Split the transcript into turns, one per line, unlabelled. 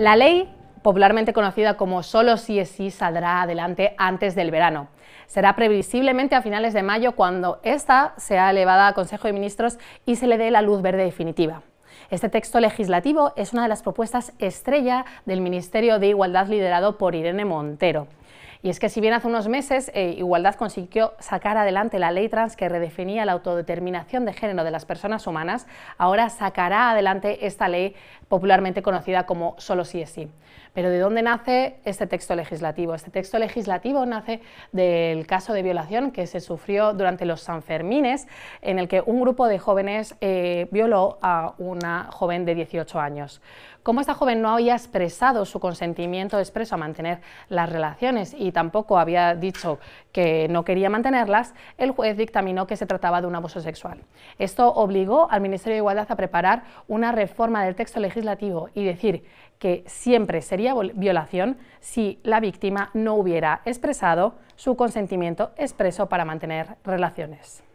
La ley popularmente conocida como solo sí es sí saldrá adelante antes del verano. Será previsiblemente a finales de mayo cuando ésta sea elevada a Consejo de Ministros y se le dé la luz verde definitiva. Este texto legislativo es una de las propuestas estrella del Ministerio de Igualdad liderado por Irene Montero. Y es que si bien hace unos meses eh, Igualdad consiguió sacar adelante la ley trans que redefinía la autodeterminación de género de las personas humanas, ahora sacará adelante esta ley popularmente conocida como solo sí es sí. Pero ¿de dónde nace este texto legislativo? Este texto legislativo nace del caso de violación que se sufrió durante los Sanfermines, en el que un grupo de jóvenes eh, violó a una joven de 18 años. Como esta joven no había expresado su consentimiento expreso a mantener las relaciones y tampoco había dicho que no quería mantenerlas, el juez dictaminó que se trataba de un abuso sexual. Esto obligó al Ministerio de Igualdad a preparar una reforma del texto legislativo y decir que siempre sería violación si la víctima no hubiera expresado su consentimiento expreso para mantener relaciones.